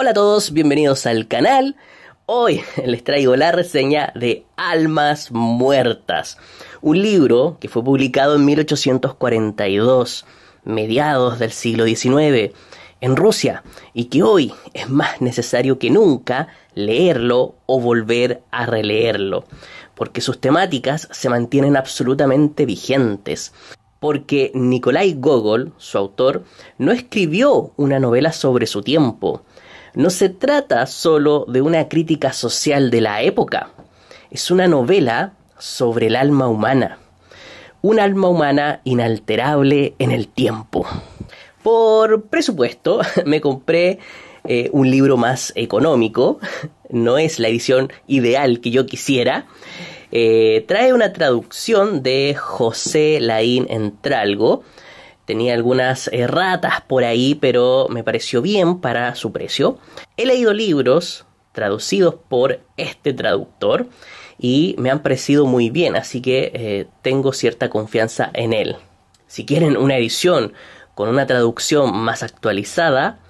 Hola a todos, bienvenidos al canal. Hoy les traigo la reseña de Almas Muertas, un libro que fue publicado en 1842, mediados del siglo XIX, en Rusia, y que hoy es más necesario que nunca leerlo o volver a releerlo, porque sus temáticas se mantienen absolutamente vigentes porque Nikolai Gogol, su autor, no escribió una novela sobre su tiempo, no se trata solo de una crítica social de la época, es una novela sobre el alma humana, un alma humana inalterable en el tiempo. Por presupuesto, me compré eh, un libro más económico, no es la edición ideal que yo quisiera. Eh, trae una traducción de José Laín Entralgo, Tenía algunas erratas eh, por ahí, pero me pareció bien para su precio. He leído libros traducidos por este traductor y me han parecido muy bien, así que eh, tengo cierta confianza en él. Si quieren una edición con una traducción más actualizada,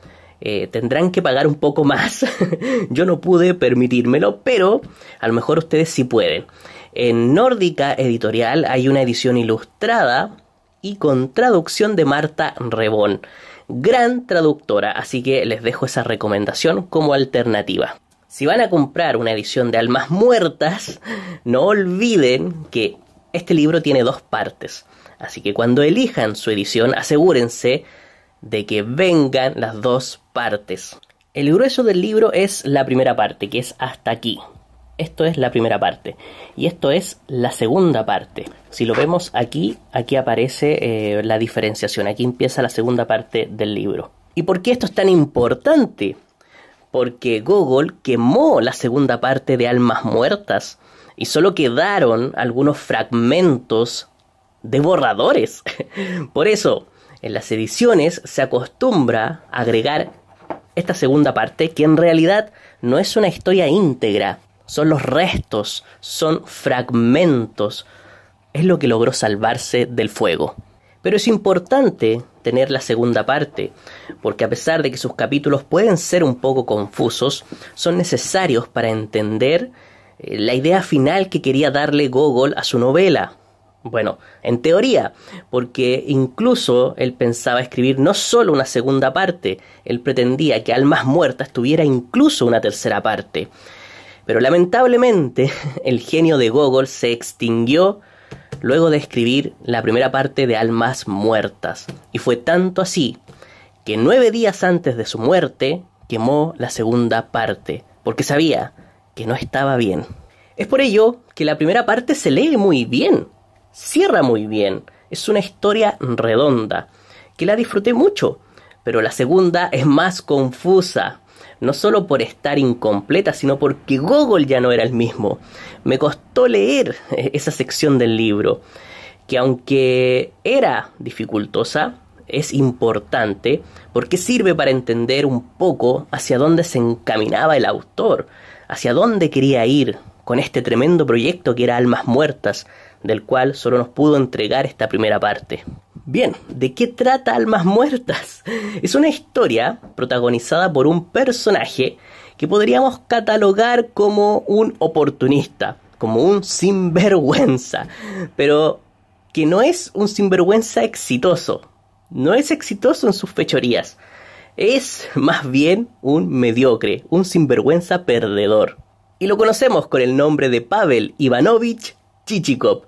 eh, tendrán que pagar un poco más. Yo no pude permitírmelo, pero a lo mejor ustedes sí pueden. En Nórdica Editorial hay una edición ilustrada y con traducción de Marta Rebón. Gran traductora, así que les dejo esa recomendación como alternativa. Si van a comprar una edición de Almas Muertas, no olviden que este libro tiene dos partes. Así que cuando elijan su edición, asegúrense de que vengan las dos partes. El grueso del libro es la primera parte, que es hasta aquí. Esto es la primera parte. Y esto es la segunda parte. Si lo vemos aquí, aquí aparece eh, la diferenciación. Aquí empieza la segunda parte del libro. ¿Y por qué esto es tan importante? Porque Gogol quemó la segunda parte de Almas Muertas y solo quedaron algunos fragmentos de borradores. Por eso, en las ediciones se acostumbra agregar esta segunda parte, que en realidad no es una historia íntegra, son los restos, son fragmentos. Es lo que logró salvarse del fuego. Pero es importante tener la segunda parte, porque a pesar de que sus capítulos pueden ser un poco confusos, son necesarios para entender eh, la idea final que quería darle Gogol a su novela. Bueno, en teoría, porque incluso él pensaba escribir no solo una segunda parte, él pretendía que Almas Muertas tuviera incluso una tercera parte. Pero lamentablemente el genio de Gogol se extinguió luego de escribir la primera parte de Almas Muertas. Y fue tanto así que nueve días antes de su muerte quemó la segunda parte, porque sabía que no estaba bien. Es por ello que la primera parte se lee muy bien, cierra muy bien, es una historia redonda, que la disfruté mucho, pero la segunda es más confusa, no solo por estar incompleta, sino porque Gogol ya no era el mismo. Me costó leer esa sección del libro, que aunque era dificultosa, es importante porque sirve para entender un poco hacia dónde se encaminaba el autor, hacia dónde quería ir con este tremendo proyecto que era Almas Muertas, del cual solo nos pudo entregar esta primera parte. Bien, ¿de qué trata Almas Muertas? Es una historia protagonizada por un personaje que podríamos catalogar como un oportunista, como un sinvergüenza, pero que no es un sinvergüenza exitoso, no es exitoso en sus fechorías, es más bien un mediocre, un sinvergüenza perdedor. Y lo conocemos con el nombre de Pavel Ivanovich Chichikov,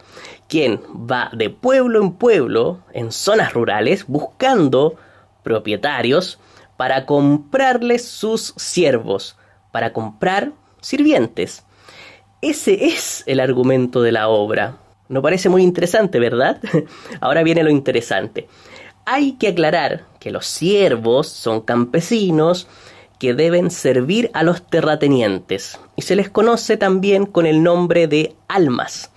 quien va de pueblo en pueblo, en zonas rurales, buscando propietarios para comprarles sus siervos, para comprar sirvientes. Ese es el argumento de la obra. No parece muy interesante, ¿verdad? Ahora viene lo interesante. Hay que aclarar que los siervos son campesinos que deben servir a los terratenientes y se les conoce también con el nombre de almas.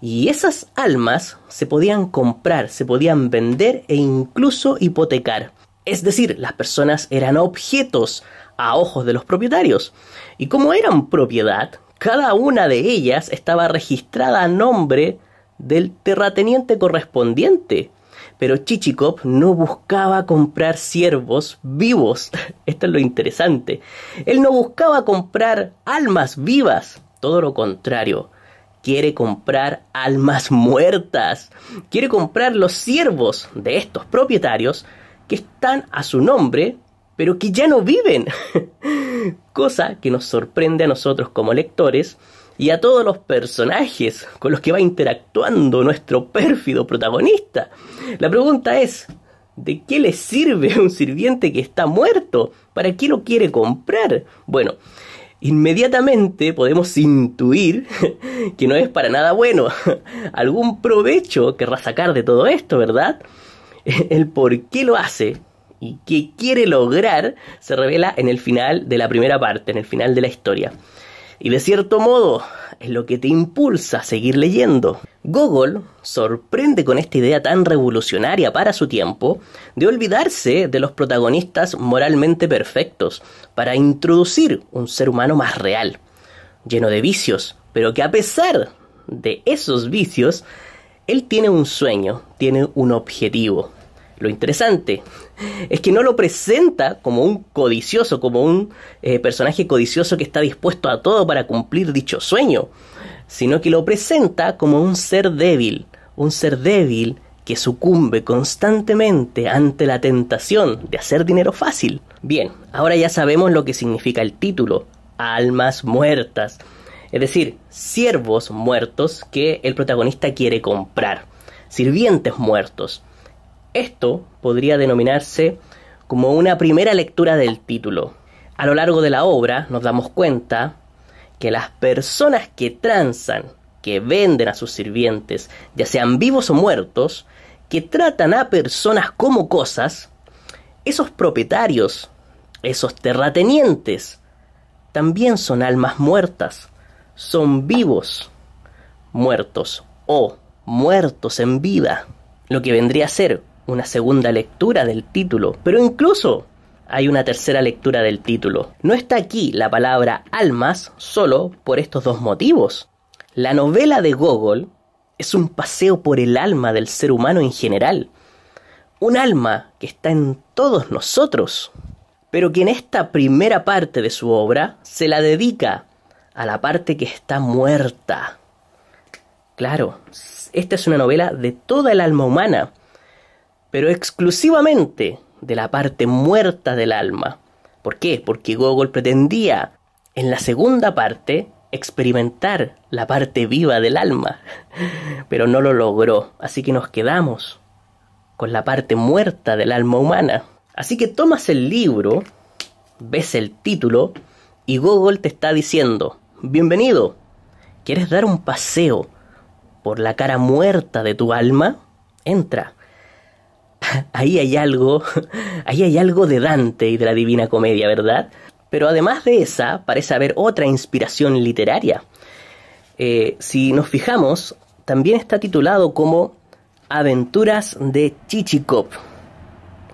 Y esas almas se podían comprar, se podían vender e incluso hipotecar. Es decir, las personas eran objetos a ojos de los propietarios. Y como eran propiedad, cada una de ellas estaba registrada a nombre del terrateniente correspondiente. Pero Chichikov no buscaba comprar siervos vivos. Esto es lo interesante. Él no buscaba comprar almas vivas. Todo lo contrario quiere comprar almas muertas, quiere comprar los siervos de estos propietarios que están a su nombre, pero que ya no viven. Cosa que nos sorprende a nosotros como lectores y a todos los personajes con los que va interactuando nuestro pérfido protagonista. La pregunta es, ¿de qué le sirve un sirviente que está muerto? ¿Para qué lo quiere comprar? Bueno, inmediatamente podemos intuir que no es para nada bueno. Algún provecho querrá sacar de todo esto, ¿verdad? El por qué lo hace y qué quiere lograr se revela en el final de la primera parte, en el final de la historia. Y de cierto modo es lo que te impulsa a seguir leyendo. Gogol sorprende con esta idea tan revolucionaria para su tiempo de olvidarse de los protagonistas moralmente perfectos para introducir un ser humano más real, lleno de vicios, pero que a pesar de esos vicios, él tiene un sueño, tiene un objetivo. Lo interesante es que no lo presenta como un codicioso, como un eh, personaje codicioso que está dispuesto a todo para cumplir dicho sueño, sino que lo presenta como un ser débil, un ser débil que sucumbe constantemente ante la tentación de hacer dinero fácil. Bien, ahora ya sabemos lo que significa el título, almas muertas, es decir, siervos muertos que el protagonista quiere comprar, sirvientes muertos. Esto podría denominarse como una primera lectura del título. A lo largo de la obra nos damos cuenta que las personas que tranzan, que venden a sus sirvientes, ya sean vivos o muertos, que tratan a personas como cosas, esos propietarios, esos terratenientes, también son almas muertas, son vivos, muertos o muertos en vida, lo que vendría a ser una segunda lectura del título, pero incluso hay una tercera lectura del título. No está aquí la palabra almas solo por estos dos motivos. La novela de Gogol es un paseo por el alma del ser humano en general. Un alma que está en todos nosotros, pero que en esta primera parte de su obra se la dedica a la parte que está muerta. Claro, esta es una novela de toda el alma humana, pero exclusivamente de la parte muerta del alma. ¿Por qué? Porque Gogol pretendía, en la segunda parte, experimentar la parte viva del alma, pero no lo logró, así que nos quedamos con la parte muerta del alma humana. Así que tomas el libro, ves el título, y Gogol te está diciendo, bienvenido, ¿quieres dar un paseo por la cara muerta de tu alma? Entra, ahí hay algo, ahí hay algo de Dante y de la Divina Comedia, ¿verdad? Pero además de esa, parece haber otra inspiración literaria. Eh, si nos fijamos, también está titulado como Aventuras de Chichicop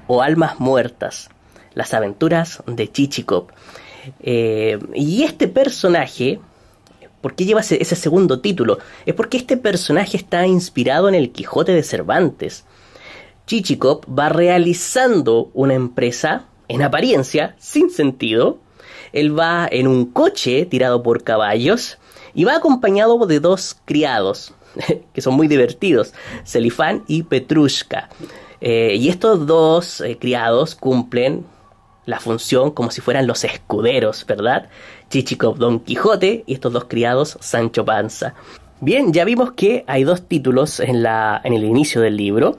o Almas Muertas. Las aventuras de Chichicop. Eh, y este personaje, ¿por qué lleva ese segundo título? Es porque este personaje está inspirado en el Quijote de Cervantes. Chichikov va realizando una empresa, en apariencia, sin sentido. Él va en un coche tirado por caballos y va acompañado de dos criados, que son muy divertidos, Celifán y Petrushka. Eh, y estos dos eh, criados cumplen la función como si fueran los escuderos, ¿verdad? Chichikov Don Quijote y estos dos criados Sancho Panza. Bien, ya vimos que hay dos títulos en, la, en el inicio del libro.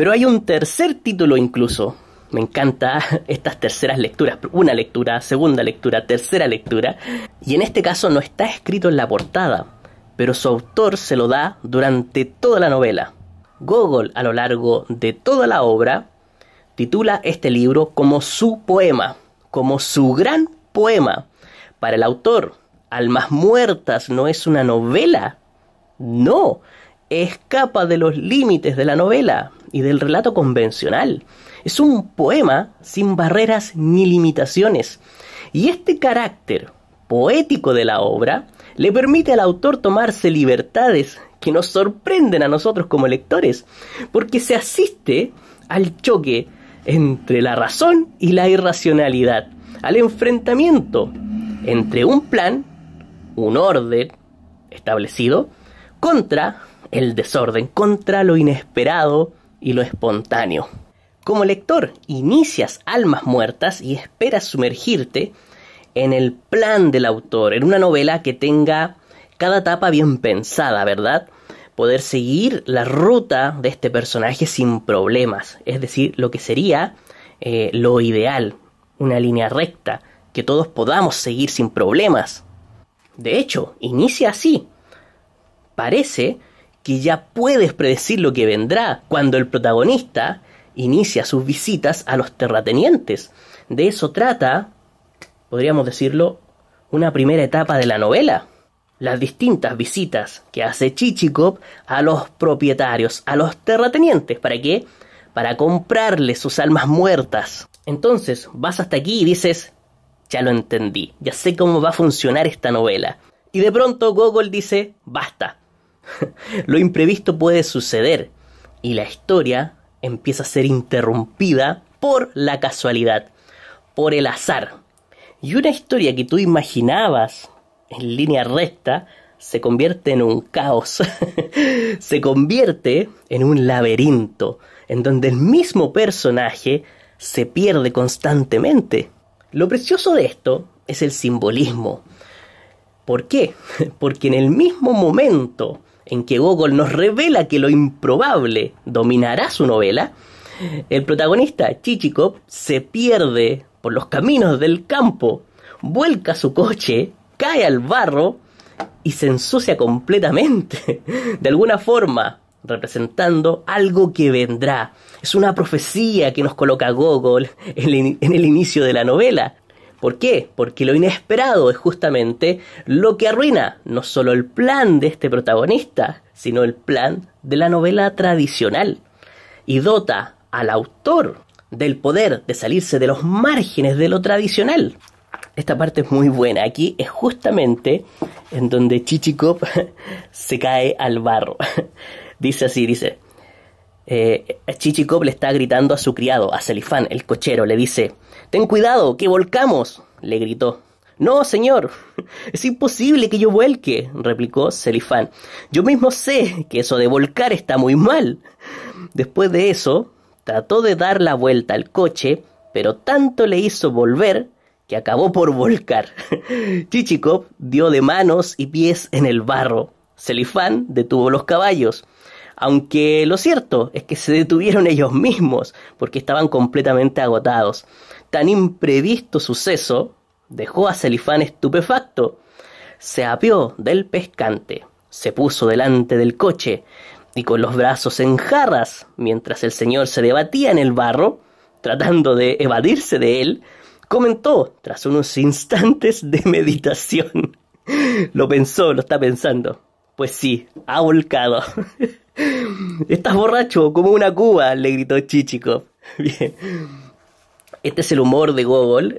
Pero hay un tercer título incluso. Me encanta estas terceras lecturas. Una lectura, segunda lectura, tercera lectura. Y en este caso no está escrito en la portada, pero su autor se lo da durante toda la novela. Gogol, a lo largo de toda la obra, titula este libro como su poema, como su gran poema. Para el autor, Almas Muertas no es una novela. No, escapa de los límites de la novela y del relato convencional. Es un poema sin barreras ni limitaciones. Y este carácter poético de la obra le permite al autor tomarse libertades que nos sorprenden a nosotros como lectores, porque se asiste al choque entre la razón y la irracionalidad, al enfrentamiento entre un plan, un orden establecido, contra el desorden, contra lo inesperado, y lo espontáneo. Como lector, inicias Almas Muertas y esperas sumergirte en el plan del autor, en una novela que tenga cada etapa bien pensada, ¿verdad? Poder seguir la ruta de este personaje sin problemas, es decir, lo que sería eh, lo ideal, una línea recta que todos podamos seguir sin problemas. De hecho, inicia así. Parece que ya puedes predecir lo que vendrá cuando el protagonista inicia sus visitas a los terratenientes. De eso trata, podríamos decirlo, una primera etapa de la novela. Las distintas visitas que hace Chichikov a los propietarios, a los terratenientes. ¿Para qué? Para comprarle sus almas muertas. Entonces, vas hasta aquí y dices, ya lo entendí, ya sé cómo va a funcionar esta novela. Y de pronto Gogol dice, basta, Lo imprevisto puede suceder y la historia empieza a ser interrumpida por la casualidad, por el azar. Y una historia que tú imaginabas en línea recta se convierte en un caos, se convierte en un laberinto, en donde el mismo personaje se pierde constantemente. Lo precioso de esto es el simbolismo. ¿Por qué? Porque en el mismo momento en que Gogol nos revela que lo improbable dominará su novela, el protagonista Chichikov se pierde por los caminos del campo, vuelca su coche, cae al barro y se ensucia completamente, de alguna forma representando algo que vendrá. Es una profecía que nos coloca Gogol en el inicio de la novela. ¿Por qué? Porque lo inesperado es justamente lo que arruina no solo el plan de este protagonista, sino el plan de la novela tradicional. Y dota al autor del poder de salirse de los márgenes de lo tradicional. Esta parte es muy buena. Aquí es justamente en donde Chichikov se cae al barro. Dice así, dice eh, Chichikov le está gritando a su criado, a Celifán, el cochero. Le dice: Ten cuidado, que volcamos, le gritó. No, señor, es imposible que yo vuelque, replicó Celifán. Yo mismo sé que eso de volcar está muy mal. Después de eso, trató de dar la vuelta al coche, pero tanto le hizo volver que acabó por volcar. Chichikov dio de manos y pies en el barro. Celifán detuvo los caballos aunque lo cierto es que se detuvieron ellos mismos porque estaban completamente agotados. Tan imprevisto suceso dejó a Celifán estupefacto. Se apeó del pescante, se puso delante del coche y con los brazos en jarras, mientras el señor se debatía en el barro, tratando de evadirse de él, comentó tras unos instantes de meditación. lo pensó, lo está pensando. Pues sí, ha volcado. Estás borracho, como una cuba, le gritó Chichico. Bien. Este es el humor de Gogol.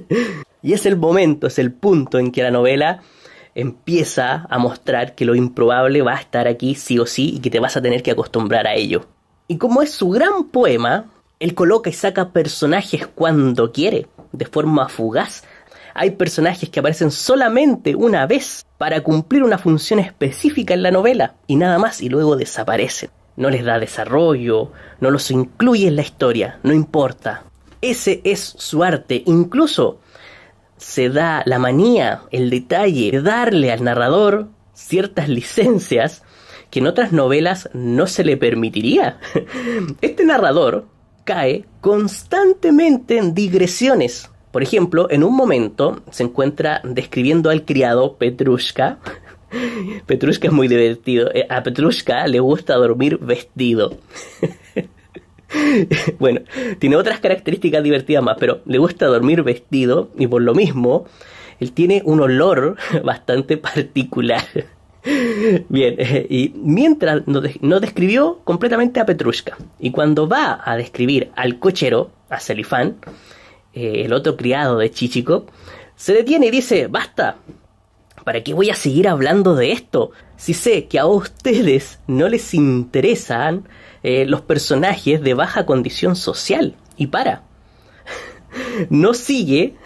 y es el momento, es el punto en que la novela empieza a mostrar que lo improbable va a estar aquí sí o sí y que te vas a tener que acostumbrar a ello. Y como es su gran poema, él coloca y saca personajes cuando quiere, de forma fugaz, hay personajes que aparecen solamente una vez para cumplir una función específica en la novela y nada más y luego desaparecen. No les da desarrollo, no los incluye en la historia, no importa. Ese es su arte, incluso se da la manía, el detalle de darle al narrador ciertas licencias que en otras novelas no se le permitiría. Este narrador cae constantemente en digresiones por ejemplo, en un momento se encuentra describiendo al criado Petrushka. Petrushka es muy divertido. Eh, a Petrushka le gusta dormir vestido. bueno, tiene otras características divertidas más, pero le gusta dormir vestido y por lo mismo, él tiene un olor bastante particular. Bien, eh, y mientras no, describió completamente a Petrushka, y cuando va a describir al cochero, a Celifán, eh, el otro criado de Chichikov, se detiene y dice, basta, ¿para qué voy a seguir hablando de esto? Si sé que a ustedes no les interesan eh, los personajes de baja condición social. Y para. no sigue,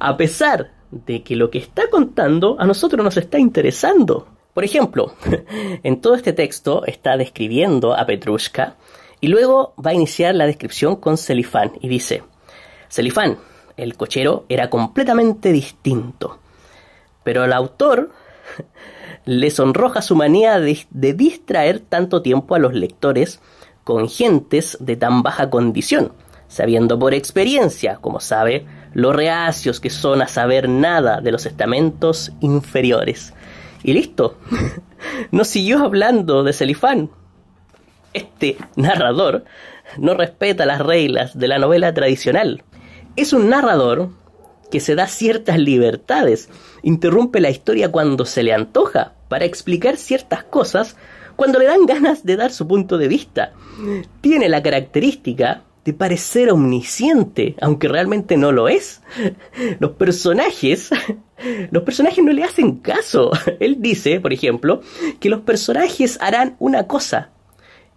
a pesar de que lo que está contando a nosotros nos está interesando. Por ejemplo, en todo este texto está describiendo a Petrushka y luego va a iniciar la descripción con Celifán y dice, Celifán, el cochero, era completamente distinto. Pero el autor le sonroja su manía de, distraer tanto tiempo a los lectores con gentes de tan baja condición, sabiendo por experiencia, como sabe, los reacios que son a saber nada de los estamentos inferiores. Y listo. no siguió hablando de Celifán. Este narrador no respeta las reglas de la novela tradicional. Es un narrador que se da ciertas libertades, interrumpe la historia cuando se le antoja para explicar ciertas cosas cuando le dan ganas de dar su punto de vista. Tiene la característica de parecer omnisciente, aunque realmente no lo es. Los personajes, los personajes no le hacen caso. Él dice, por ejemplo, que los personajes harán una cosa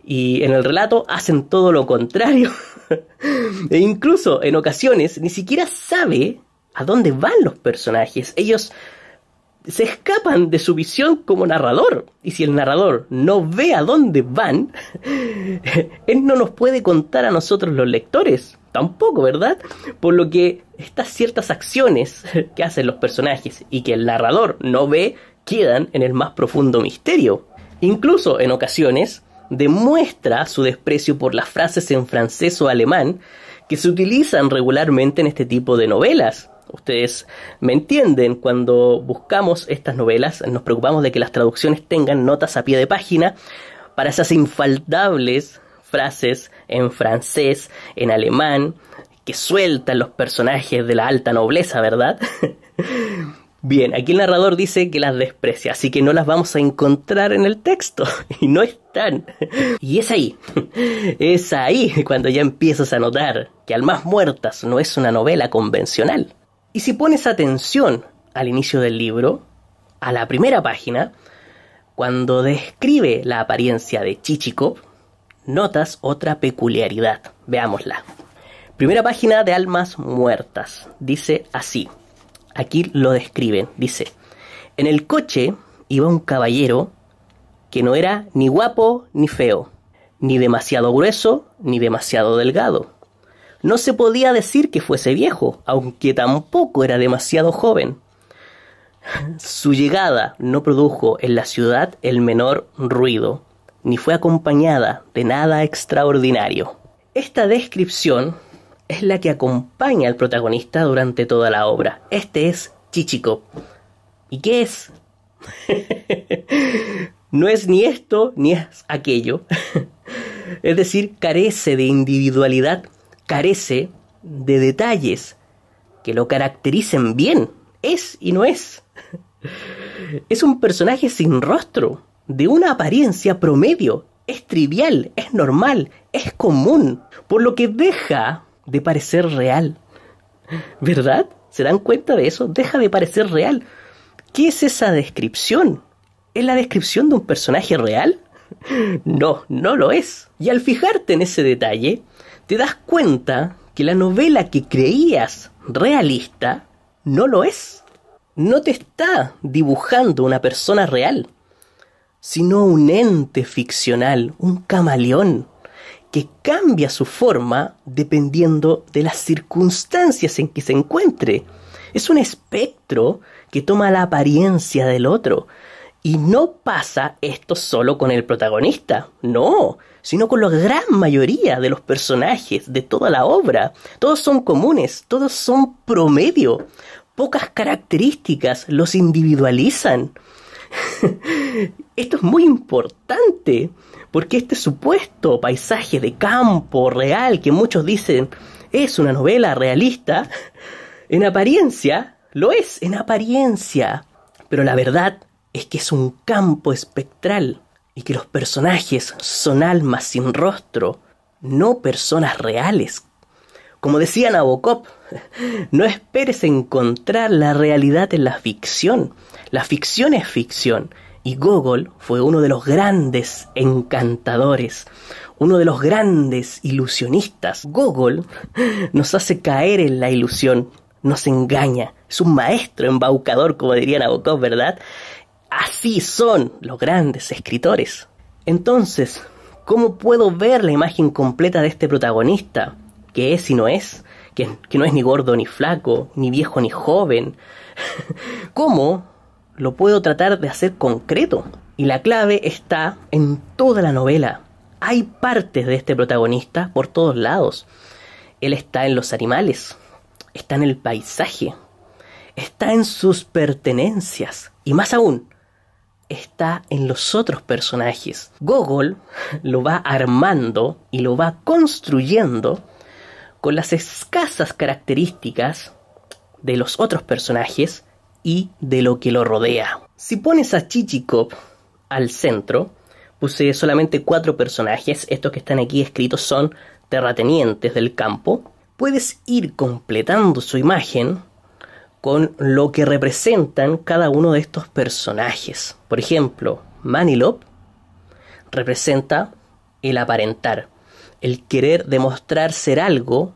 y en el relato hacen todo lo contrario. e incluso en ocasiones ni siquiera sabe a dónde van los personajes. Ellos se escapan de su visión como narrador. Y si el narrador no ve a dónde van, él no nos puede contar a nosotros los lectores. Tampoco, ¿verdad? Por lo que estas ciertas acciones que hacen los personajes y que el narrador no ve quedan en el más profundo misterio. Incluso en ocasiones demuestra su desprecio por las frases en francés o alemán que se utilizan regularmente en este tipo de novelas. Ustedes me entienden, cuando buscamos estas novelas nos preocupamos de que las traducciones tengan notas a pie de página para esas infaltables frases en francés, en alemán, que sueltan los personajes de la alta nobleza, ¿verdad? Bien, aquí el narrador dice que las desprecia, así que no las vamos a encontrar en el texto. Y no están. Y es ahí, es ahí cuando ya empiezas a notar que Almas Muertas no es una novela convencional. Y si pones atención al inicio del libro, a la primera página, cuando describe la apariencia de Chichikov, notas otra peculiaridad. Veámosla. Primera página de Almas Muertas. Dice así. Aquí lo describen. Dice, en el coche iba un caballero que no era ni guapo ni feo, ni demasiado grueso ni demasiado delgado. No se podía decir que fuese viejo, aunque tampoco era demasiado joven. Su llegada no produjo en la ciudad el menor ruido, ni fue acompañada de nada extraordinario. Esta descripción es la que acompaña al protagonista durante toda la obra. Este es Chichico. ¿Y qué es? no es ni esto ni es aquello. es decir, carece de individualidad, carece de detalles que lo caractericen bien. Es y no es. es un personaje sin rostro, de una apariencia promedio. Es trivial, es normal, es común, por lo que deja de parecer real. ¿Verdad? ¿Se dan cuenta de eso? Deja de parecer real. ¿Qué es esa descripción? ¿Es la descripción de un personaje real? No, no lo es. Y al fijarte en ese detalle, te das cuenta que la novela que creías realista no lo es. No te está dibujando una persona real, sino un ente ficcional, un camaleón, que cambia su forma dependiendo de las circunstancias en que se encuentre. Es un espectro que toma la apariencia del otro. Y no pasa esto solo con el protagonista, no, sino con la gran mayoría de los personajes de toda la obra. Todos son comunes, todos son promedio. Pocas características los individualizan. esto es muy importante porque este supuesto paisaje de campo real que muchos dicen es una novela realista, en apariencia lo es, en apariencia, pero la verdad es que es un campo espectral y que los personajes son almas sin rostro, no personas reales. Como decía Nabokov, no esperes encontrar la realidad en la ficción. La ficción es ficción y Gogol fue uno de los grandes encantadores, uno de los grandes ilusionistas. Gogol nos hace caer en la ilusión, nos engaña, es un maestro embaucador, como diría Nabokov, ¿verdad? Así son los grandes escritores. Entonces, ¿cómo puedo ver la imagen completa de este protagonista? que es y no es? que no es ni gordo ni flaco, ni viejo ni joven. ¿Cómo lo puedo tratar de hacer concreto. Y la clave está en toda la novela. Hay partes de este protagonista por todos lados. Él está en los animales, está en el paisaje, está en sus pertenencias y más aún, está en los otros personajes. Gogol lo va armando y lo va construyendo con las escasas características de los otros personajes y de lo que lo rodea. Si pones a Chichikov al centro, puse solamente cuatro personajes, estos que están aquí escritos son terratenientes del campo, puedes ir completando su imagen con lo que representan cada uno de estos personajes. Por ejemplo, Manilop representa el aparentar, el querer demostrar ser algo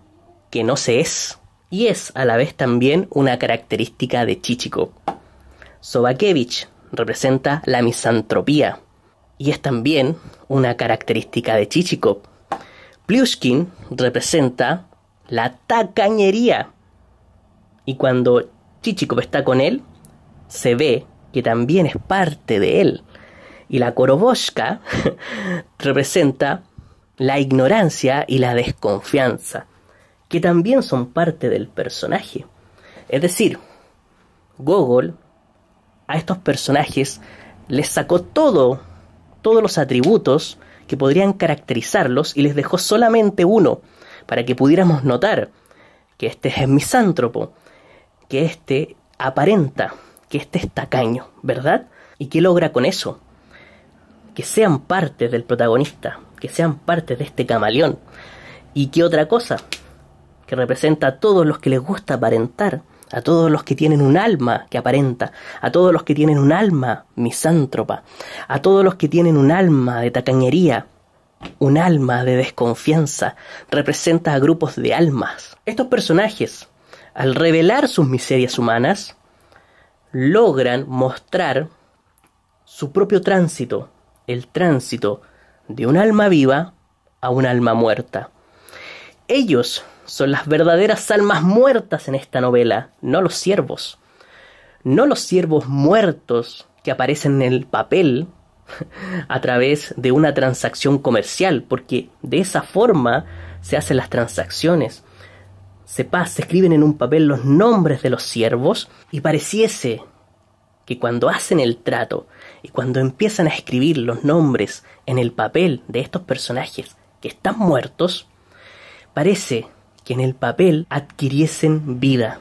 que no se es y es a la vez también una característica de Chichikov. Sobakevich representa la misantropía y es también una característica de Chichikov. Pliushkin representa la tacañería y cuando Chichikov está con él, se ve que también es parte de él. Y la Koroboshka representa la ignorancia y la desconfianza que también son parte del personaje. Es decir, Gogol a estos personajes les sacó todo, todos los atributos que podrían caracterizarlos y les dejó solamente uno para que pudiéramos notar que este es misántropo, que este aparenta, que este es tacaño, ¿verdad? ¿Y qué logra con eso? Que sean parte del protagonista, que sean parte de este camaleón. ¿Y qué otra cosa? que representa a todos los que les gusta aparentar, a todos los que tienen un alma que aparenta, a todos los que tienen un alma misántropa, a todos los que tienen un alma de tacañería, un alma de desconfianza, representa a grupos de almas. Estos personajes, al revelar sus miserias humanas, logran mostrar su propio tránsito, el tránsito de un alma viva a un alma muerta. Ellos son las verdaderas almas muertas en esta novela, no los siervos. No los siervos muertos que aparecen en el papel a través de una transacción comercial, porque de esa forma se hacen las transacciones. Se, se escriben en un papel los nombres de los siervos y pareciese que cuando hacen el trato y cuando empiezan a escribir los nombres en el papel de estos personajes que están muertos, parece que en el papel adquiriesen vida.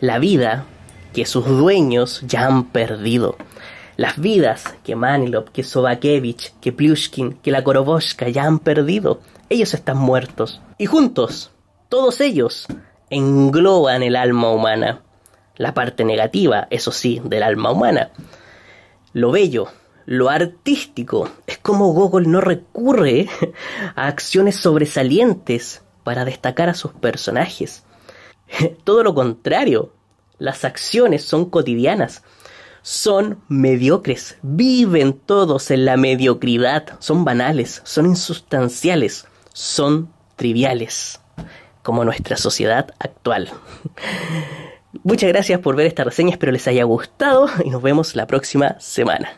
La vida que sus dueños ya han perdido. Las vidas que Manilov, que Sobakevich, que Plushkin, que la Koroboshka ya han perdido. Ellos están muertos. Y juntos, todos ellos, engloban el alma humana. La parte negativa, eso sí, del alma humana. Lo bello, lo artístico. Es como Gogol no recurre a acciones sobresalientes para destacar a sus personajes. Todo lo contrario, las acciones son cotidianas, son mediocres, viven todos en la mediocridad, son banales, son insustanciales, son triviales, como nuestra sociedad actual. Muchas gracias por ver esta reseña, espero les haya gustado y nos vemos la próxima semana.